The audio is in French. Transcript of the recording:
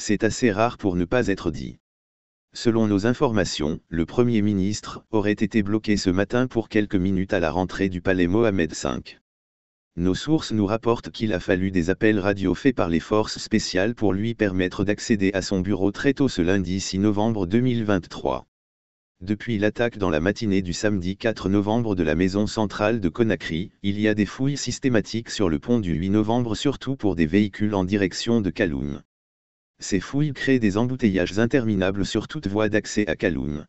c'est assez rare pour ne pas être dit. Selon nos informations, le Premier ministre aurait été bloqué ce matin pour quelques minutes à la rentrée du palais Mohamed V. Nos sources nous rapportent qu'il a fallu des appels radio faits par les forces spéciales pour lui permettre d'accéder à son bureau très tôt ce lundi 6 novembre 2023. Depuis l'attaque dans la matinée du samedi 4 novembre de la maison centrale de Conakry, il y a des fouilles systématiques sur le pont du 8 novembre surtout pour des véhicules en direction de Kaloum ces fouilles créent des embouteillages interminables sur toute voie d'accès à Kaloum.